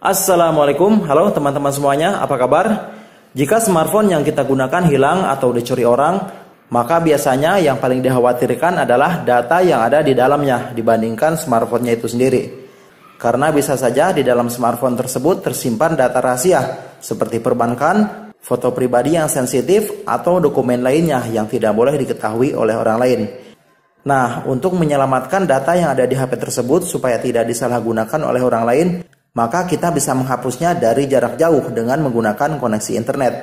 Assalamualaikum, halo teman-teman semuanya, apa kabar? Jika smartphone yang kita gunakan hilang atau dicuri orang, maka biasanya yang paling dikhawatirkan adalah data yang ada di dalamnya dibandingkan smartphone-nya itu sendiri. Karena bisa saja di dalam smartphone tersebut tersimpan data rahasia seperti perbankan, foto pribadi yang sensitif, atau dokumen lainnya yang tidak boleh diketahui oleh orang lain. Nah, untuk menyelamatkan data yang ada di HP tersebut supaya tidak disalahgunakan oleh orang lain, maka kita bisa menghapusnya dari jarak jauh dengan menggunakan koneksi internet.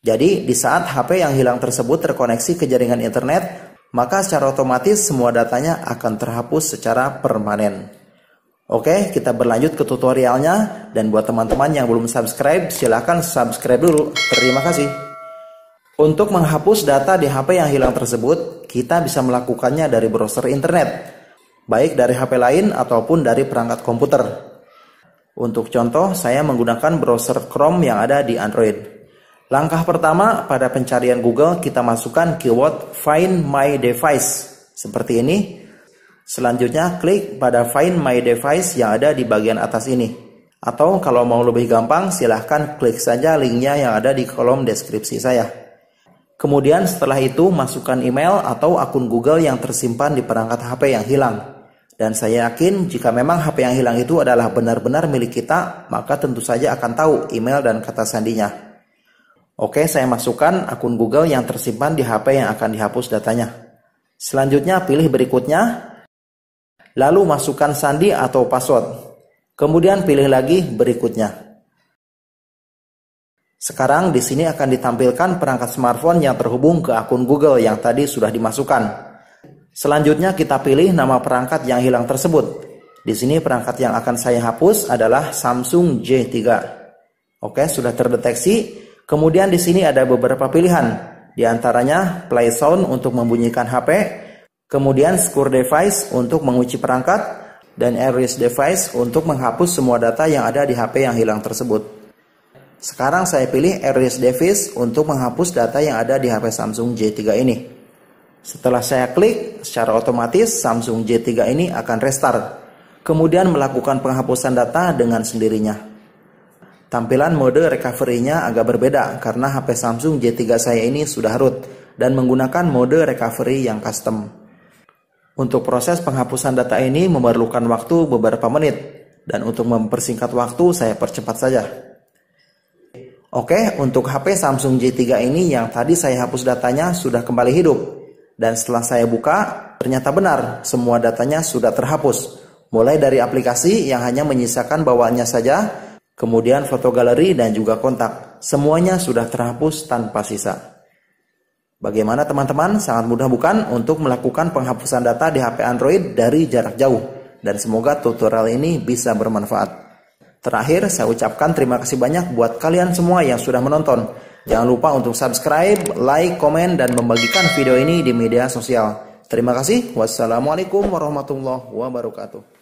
Jadi, di saat HP yang hilang tersebut terkoneksi ke jaringan internet, maka secara otomatis semua datanya akan terhapus secara permanen. Oke, kita berlanjut ke tutorialnya dan buat teman-teman yang belum subscribe, silahkan subscribe dulu. Terima kasih. Untuk menghapus data di HP yang hilang tersebut, kita bisa melakukannya dari browser internet, baik dari HP lain ataupun dari perangkat komputer. Untuk contoh, saya menggunakan browser Chrome yang ada di Android. Langkah pertama pada pencarian Google, kita masukkan keyword Find My Device seperti ini. Selanjutnya, klik pada Find My Device yang ada di bagian atas ini. Atau kalau mau lebih gampang, silahkan klik saja linknya yang ada di kolom deskripsi saya. Kemudian setelah itu, masukkan email atau akun Google yang tersimpan di perangkat HP yang hilang. Dan saya yakin jika memang HP yang hilang itu adalah benar-benar milik kita, maka tentu saja akan tahu email dan kata sandinya. Oke, saya masukkan akun Google yang tersimpan di HP yang akan dihapus datanya. Selanjutnya pilih berikutnya, lalu masukkan sandi atau password. Kemudian pilih lagi berikutnya. Sekarang di sini akan ditampilkan perangkat smartphone yang terhubung ke akun Google yang tadi sudah dimasukkan. Selanjutnya kita pilih nama perangkat yang hilang tersebut. Di sini perangkat yang akan saya hapus adalah Samsung J3. Oke, sudah terdeteksi. Kemudian di sini ada beberapa pilihan. Di antaranya play sound untuk membunyikan HP, kemudian score device untuk menguji perangkat, dan erase device untuk menghapus semua data yang ada di HP yang hilang tersebut. Sekarang saya pilih erase device untuk menghapus data yang ada di HP Samsung J3 ini. Setelah saya klik, secara otomatis Samsung J3 ini akan restart, kemudian melakukan penghapusan data dengan sendirinya. Tampilan mode recovery-nya agak berbeda karena HP Samsung J3 saya ini sudah root dan menggunakan mode recovery yang custom. Untuk proses penghapusan data ini memerlukan waktu beberapa menit dan untuk mempersingkat waktu saya percepat saja. Oke, untuk HP Samsung J3 ini yang tadi saya hapus datanya sudah kembali hidup dan setelah saya buka, ternyata benar, semua datanya sudah terhapus. Mulai dari aplikasi yang hanya menyisakan bawaannya saja, kemudian foto galeri dan juga kontak. Semuanya sudah terhapus tanpa sisa. Bagaimana teman-teman? Sangat mudah bukan untuk melakukan penghapusan data di HP Android dari jarak jauh. Dan semoga tutorial ini bisa bermanfaat. Terakhir, saya ucapkan terima kasih banyak buat kalian semua yang sudah menonton. Jangan lupa untuk subscribe, like, komen, dan membagikan video ini di media sosial. Terima kasih. Wassalamualaikum warahmatullahi wabarakatuh.